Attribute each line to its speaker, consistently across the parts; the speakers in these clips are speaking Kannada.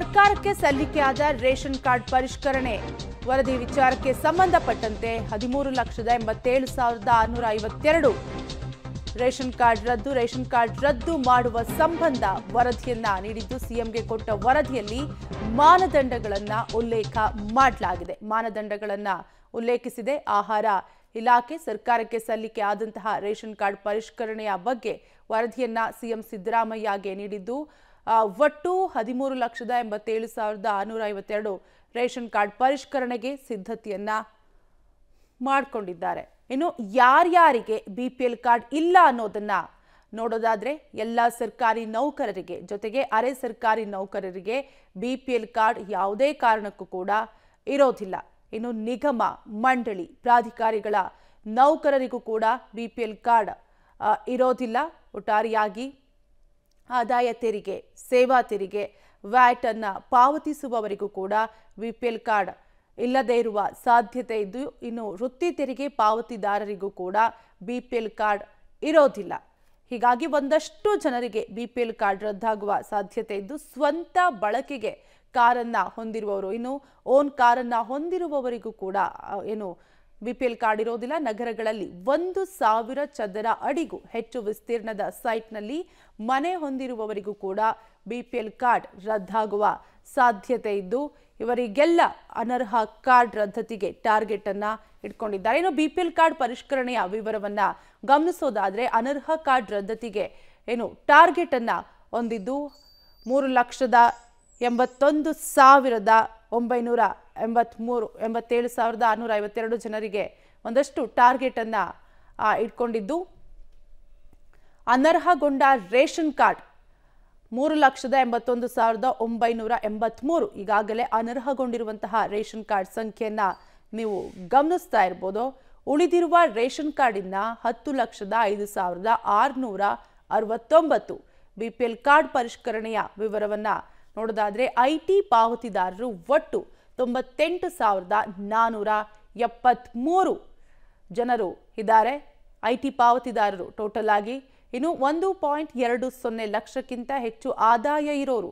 Speaker 1: ಸರ್ಕಾರಕ್ಕೆ ಸಲ್ಲಿಕೆಯಾದ ರೇಷನ್ ಕಾರ್ಡ್ ಪರಿಷ್ಕರಣೆ ವರದಿ ವಿಚಾರಕ್ಕೆ ಸಂಬಂಧಪಟ್ಟಂತೆ ಹದಿಮೂರು ಲಕ್ಷದ ಎಂಬತ್ತೇಳು ಸಾವಿರದ ಆರುನೂರ ಐವತ್ತೆರಡು ರೇಷನ್ ಕಾರ್ಡ್ ರದ್ದು ರೇಷನ್ ಕಾರ್ಡ್ ರದ್ದು ಮಾಡುವ ಸಂಬಂಧ ವರದಿಯನ್ನ ನೀಡಿದ್ದು ಸಿಎಂಗೆ ಕೊಟ್ಟ ವರದಿಯಲ್ಲಿ ಮಾನದಂಡಗಳನ್ನ ಉಲ್ಲೇಖ ಮಾಡಲಾಗಿದೆ ಮಾನದಂಡಗಳನ್ನ ಉಲ್ಲೇಖಿಸಿದೆ ಆಹಾರ ಇಲಾಖೆ ಸರ್ಕಾರಕ್ಕೆ ಸಲ್ಲಿಕೆ ಆದಂತಹ ರೇಷನ್ ಕಾರ್ಡ್ ಪರಿಷ್ಕರಣೆಯ ಬಗ್ಗೆ ವರದಿಯನ್ನ ಸಿಎಂ ಸಿದ್ದರಾಮಯ್ಯಗೆ ನೀಡಿದ್ದು ಒಟ್ಟು ಹದಿಮೂರು ಲಕ್ಷದ ಎಂಬತ್ತೇಳು ಸಾವಿರದ ಆರುನೂರ ಐವತ್ತೆರಡು ರೇಷನ್ ಕಾರ್ಡ್ ಪರಿಷ್ಕರಣೆಗೆ ಸಿದ್ಧತೆಯನ್ನ ಮಾಡಿಕೊಂಡಿದ್ದಾರೆ ಇನ್ನು ಯಾರ್ಯಾರಿಗೆ ಬಿ ಪಿ ಎಲ್ ಕಾರ್ಡ್ ಇಲ್ಲ ಅನ್ನೋದನ್ನ ನೋಡೋದಾದ್ರೆ ಎಲ್ಲ ಸರ್ಕಾರಿ ನೌಕರರಿಗೆ ಜೊತೆಗೆ ಅರೆ ಸರ್ಕಾರಿ ನೌಕರರಿಗೆ ಬಿ ಪಿ ಎಲ್ ಕಾರ್ಡ್ ಯಾವುದೇ ಕಾರಣಕ್ಕೂ ಕೂಡ ಇರೋದಿಲ್ಲ ಇನ್ನು ನಿಗಮ ಮಂಡಳಿ ಪ್ರಾಧಿಕಾರಿಗಳ ನೌಕರರಿಗೂ ಕೂಡ ಬಿ ಪಿ ಎಲ್ ಕಾರ್ಡ್ ಇರೋದಿಲ್ಲ ಒಟ್ಟಾರಿಯಾಗಿ ಆದಾಯ ತೆರಿಗೆ ಸೇವಾ ತೆರಿಗೆ ವ್ಯಾಟ್ ಅನ್ನು ಪಾವತಿಸುವವರಿಗೂ ಕೂಡ ಎಲ್ ಕಾರ್ಡ್ ಇಲ್ಲದೇ ಇರುವ ಸಾಧ್ಯತೆ ಇದ್ದು ಇನ್ನು ವೃತ್ತಿ ತೆರಿಗೆ ಪಾವತಿದಾರರಿಗೂ ಕೂಡ ಬಿ ಪಿ ಎಲ್ ಕಾರ್ಡ್ ಇರೋದಿಲ್ಲ ಹೀಗಾಗಿ ಒಂದಷ್ಟು ಜನರಿಗೆ ಬಿ ಪಿ ಎಲ್ ಕಾರ್ಡ್ ರದ್ದಾಗುವ ಸಾಧ್ಯತೆ ಇದ್ದು ಸ್ವಂತ ಬಳಕೆಗೆ ಕಾರನ್ನು ಹೊಂದಿರುವವರು ಇನ್ನು ಓನ್ ಕಾರನ್ನು ಹೊಂದಿರುವವರಿಗೂ ಕೂಡ ಏನು ಬಿಪಿಎಲ್ ಕಾರ್ಡ್ ಇರೋದಿಲ್ಲ ನಗರಗಳಲ್ಲಿ ಒಂದು ಸಾವಿರ ಚದರ ಅಡಿಗೂ ಹೆಚ್ಚು ವಿಸ್ತೀರ್ಣದ ಸೈಟ್ನಲ್ಲಿ ಮನೆ ಹೊಂದಿರುವವರಿಗೂ ಕೂಡ ಬಿಪಿಎಲ್ ಕಾರ್ಡ್ ರದ್ದಾಗುವ ಸಾಧ್ಯತೆ ಇದ್ದು ಇವರಿಗೆಲ್ಲ ಅನರ್ಹ ಕಾರ್ಡ್ ರದ್ದತಿಗೆ ಟಾರ್ಗೆಟ್ ಅನ್ನ ಇಟ್ಕೊಂಡಿದ್ದಾರೆ ಇನ್ನು ಬಿಪಿಎಲ್ ಕಾರ್ಡ್ ಪರಿಷ್ಕರಣೆಯ ವಿವರವನ್ನ ಗಮನಿಸೋದಾದ್ರೆ ಅನರ್ಹ ಕಾರ್ಡ್ ರದ್ದತಿಗೆ ಏನು ಟಾರ್ಗೆಟ್ ಅನ್ನ ಹೊಂದಿದ್ದು ಮೂರು ಲಕ್ಷದ ಎಂಬತ್ತೊಂದು ಸಾವಿರದ ಒಂಬೈನೂರ ಎಂಬತ್ತ್ಮೂರು ಎಂಬತ್ತೇಳು ಸಾವಿರದ ಆರುನೂರ ಐವತ್ತೆರಡು ಜನರಿಗೆ ಒಂದಷ್ಟು ಟಾರ್ಗೆಟನ್ನು ಇಟ್ಕೊಂಡಿದ್ದು ಅನರ್ಹಗೊಂಡ ರೇಷನ್ ಕಾರ್ಡ್ ಮೂರು ಲಕ್ಷದ ಎಂಬತ್ತೊಂದು ಸಾವಿರದ ಒಂಬೈನೂರ ಎಂಬತ್ತ್ಮೂರು ಈಗಾಗಲೇ ಅನರ್ಹಗೊಂಡಿರುವಂತಹ ರೇಷನ್ ಕಾರ್ಡ್ ಸಂಖ್ಯೆಯನ್ನು ನೀವು ಗಮನಿಸ್ತಾ ಇರ್ಬೋದು ಉಳಿದಿರುವ ರೇಷನ್ ಕಾರ್ಡಿನ ಹತ್ತು ಲಕ್ಷದ ಐದು ಸಾವಿರದ ಆರುನೂರ ಅರವತ್ತೊಂಬತ್ತು ಬಿ ಪಿ ಎಲ್ ಕಾರ್ಡ್ ಪರಿಷ್ಕರಣೆಯ ವಿವರವನ್ನು ನೋಡೋದಾದರೆ ಐ ಟಿ ಪಾವತಿದಾರರು ಒಟ್ಟು ತೊಂಬತ್ತೆಂಟು ಸಾವಿರದ ನಾನ್ನೂರ ಎಪ್ಪತ್ತ್ಮೂರು ಜನರು ಇದ್ದಾರೆ ಐ ಟಿ ಪಾವತಿದಾರರು ಟೋಟಲ್ ಆಗಿ ಇನ್ನು ಒಂದು ಪಾಯಿಂಟ್ ಎರಡು ಸೊನ್ನೆ ಲಕ್ಷಕ್ಕಿಂತ ಹೆಚ್ಚು ಆದಾಯ ಇರೋರು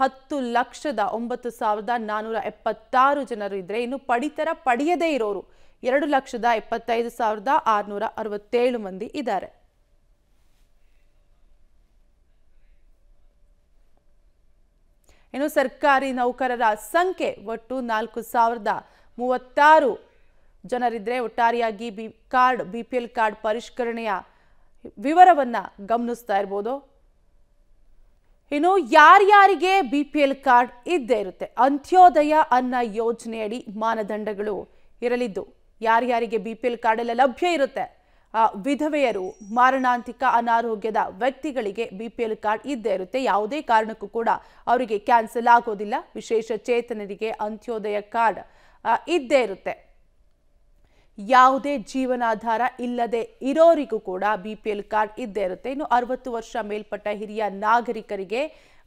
Speaker 1: ಹತ್ತು ಲಕ್ಷದ ಒಂಬತ್ತು ಸಾವಿರದ ನಾನ್ನೂರ ಎಪ್ಪತ್ತಾರು ಜನರು ಇದ್ದರೆ ಇನ್ನು ಪಡಿತರ ಪಡೆಯದೇ ಇರೋರು ಎರಡು ಲಕ್ಷದ ಎಪ್ಪತ್ತೈದು ಸಾವಿರದ ಆರುನೂರ ಅರವತ್ತೇಳು ಮಂದಿ ಇದ್ದಾರೆ ಇನ್ನು ಸರ್ಕಾರಿ ನೌಕರರ ಸಂಖ್ಯೆ ಒಟ್ಟು ನಾಲ್ಕು ಸಾವಿರದ ಮೂವತ್ತಾರು ಜನರಿದ್ದರೆ ಒಟ್ಟಾರೆಯಾಗಿ B card B P L card ಪರಿಷ್ಕರಣೆಯ ವಿವರವನ್ನು ಗಮನಿಸ್ತಾ ಇರ್ಬೋದು ಇನ್ನು ಯಾರ್ಯಾರಿಗೆ ಬಿ ಪಿ ಎಲ್ ಕಾರ್ಡ್ ಇದ್ದೇ ಇರುತ್ತೆ ಅಂತ್ಯೋದಯ ಅನ್ನ ಯೋಜನೆಯಡಿ ಮಾನದಂಡಗಳು ಇರಲಿದ್ದು ಯಾರ್ಯಾರಿಗೆ ಬಿ ಪಿ ಎಲ್ ಎಲ್ಲ ಲಭ್ಯ ಇರುತ್ತೆ ವಿಧವೆಯರು ಮಾರಣಾಂತಿಕ ಅನಾರೋಗ್ಯದ ವ್ಯಕ್ತಿಗಳಿಗೆ ಬಿ ಪಿ ಎಲ್ ಕಾರ್ಡ್ ಇದ್ದೇ ಇರುತ್ತೆ ಯಾವುದೇ ಕಾರಣಕ್ಕೂ ಕೂಡ ಅವರಿಗೆ ಕ್ಯಾನ್ಸಲ್ ಆಗೋದಿಲ್ಲ ವಿಶೇಷ ಚೇತನರಿಗೆ ಅಂತ್ಯೋದಯ ಕಾರ್ಡ್ ಇದ್ದೇ ಇರುತ್ತೆ ಯಾವುದೇ ಜೀವನಾಧಾರ ಇಲ್ಲದೆ ಇರೋರಿಗೂ ಕೂಡ ಬಿ ಪಿ ಎಲ್ ಕಾರ್ಡ್ ಇದ್ದೇ ಇರುತ್ತೆ ಇನ್ನು ಅರವತ್ತು ವರ್ಷ ಮೇಲ್ಪಟ್ಟ ಹಿರಿಯ ನಾಗರಿಕರಿಗೆ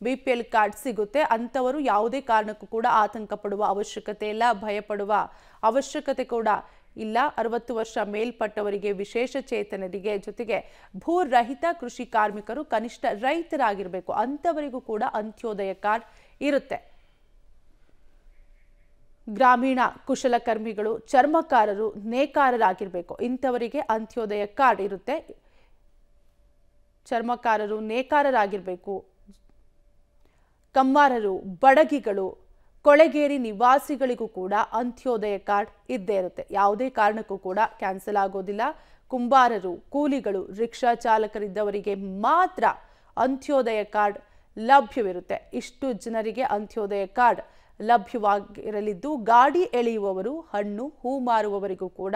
Speaker 1: ಬಿ ಪಿ ಎಲ್ ಕಾರ್ಡ್ ಸಿಗುತ್ತೆ ಅಂಥವರು ಯಾವುದೇ ಕಾರಣಕ್ಕೂ ಕೂಡ ಆತಂಕ ಪಡುವ ಅವಶ್ಯಕತೆ ಇಲ್ಲ ಭಯಪಡುವ ಅವಶ್ಯಕತೆ ಕೂಡ ಇಲ್ಲ ಅರವತ್ತು ವರ್ಷ ಮೇಲ್ಪಟ್ಟವರಿಗೆ ವಿಶೇಷ ಚೇತನರಿಗೆ ಜೊತೆಗೆ ಭೂರಹಿತ ಕೃಷಿ ಕಾರ್ಮಿಕರು ಕನಿಷ್ಠ ರೈತರಾಗಿರಬೇಕು ಅಂಥವರಿಗೂ ಕೂಡ ಅಂತ್ಯೋದಯ ಕಾರ್ಡ್ ಇರುತ್ತೆ ಗ್ರಾಮೀಣ ಕುಶಲಕರ್ಮಿಗಳು ಚರ್ಮಕಾರರು ನೇಕಾರರಾಗಿರಬೇಕು ಇಂಥವರಿಗೆ ಅಂತ್ಯೋದಯ ಕಾರ್ಡ್ ಇರುತ್ತೆ ಚರ್ಮಕಾರರು ನೇಕಾರರಾಗಿರಬೇಕು ಕಮ್ಮಾರರು ಬಡಗಿಗಳು ಕೊಳೆಗೇರಿ ನಿವಾಸಿಗಳಿಗೂ ಕೂಡ ಅಂತ್ಯೋದಯ ಕಾರ್ಡ್ ಇದ್ದೇ ಇರುತ್ತೆ ಯಾವುದೇ ಕಾರಣಕ್ಕೂ ಕೂಡ ಕ್ಯಾನ್ಸಲ್ ಆಗೋದಿಲ್ಲ ಕುಂಬಾರರು ಕೂಲಿಗಳು ರಿಕ್ಷಾ ಚಾಲಕರಿದ್ದವರಿಗೆ ಮಾತ್ರ ಅಂತ್ಯೋದಯ ಕಾರ್ಡ್ ಲಭ್ಯವಿರುತ್ತೆ ಇಷ್ಟು ಜನರಿಗೆ ಅಂತ್ಯೋದಯ ಕಾರ್ಡ್ ಲಭ್ಯವಾಗಿರಲಿದ್ದು ಗಾಡಿ ಎಳೆಯುವವರು ಹಣ್ಣು ಹೂ ಮಾರುವವರಿಗೂ ಕೂಡ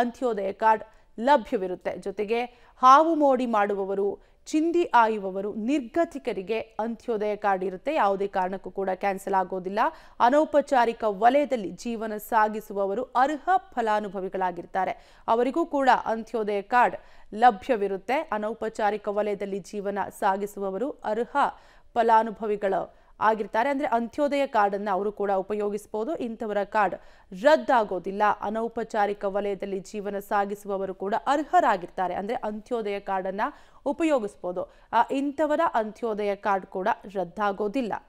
Speaker 1: ಅಂತ್ಯೋದಯ ಕಾರ್ಡ್ ಲಭ್ಯವಿರುತ್ತೆ ಜೊತೆಗೆ ಹಾವು ಮೋಡಿ ಮಾಡುವವರು ಚಿಂದಿ ಆಯುವವರು ನಿರ್ಗತಿಕರಿಗೆ ಅಂತ್ಯೋದಯ ಕಾರ್ಡ್ ಇರುತ್ತೆ ಯಾವುದೇ ಕಾರಣಕ್ಕೂ ಕೂಡ ಕ್ಯಾನ್ಸಲ್ ಆಗೋದಿಲ್ಲ ಅನೌಪಚಾರಿಕ ವಲಯದಲ್ಲಿ ಜೀವನ ಸಾಗಿಸುವವರು ಅರ್ಹ ಫಲಾನುಭವಿಗಳಾಗಿರ್ತಾರೆ ಅವರಿಗೂ ಕೂಡ ಅಂತ್ಯೋದಯ ಕಾರ್ಡ್ ಲಭ್ಯವಿರುತ್ತೆ ಅನೌಪಚಾರಿಕ ವಲಯದಲ್ಲಿ ಜೀವನ ಸಾಗಿಸುವವರು ಅರ್ಹ ಫಲಾನುಭವಿಗಳ ಆಗಿರ್ತಾರೆ ಅಂದರೆ ಅಂತ್ಯೋದಯ ಕಾರ್ಡನ್ನು ಅವರು ಕೂಡ ಉಪಯೋಗಿಸಬಹುದು ಇಂಥವರ ಕಾರ್ಡ್ ರದ್ದಾಗೋದಿಲ್ಲ ಅನೌಪಚಾರಿಕ ವಲಯದಲ್ಲಿ ಜೀವನ ಸಾಗಿಸುವವರು ಕೂಡ ಅರ್ಹರಾಗಿರ್ತಾರೆ ಅಂದರೆ ಅಂತ್ಯೋದಯ ಕಾರ್ಡನ್ನು ಉಪಯೋಗಿಸ್ಬೋದು ಇಂಥವರ ಅಂತ್ಯೋದಯ ಕಾರ್ಡ್ ಕೂಡ ರದ್ದಾಗೋದಿಲ್ಲ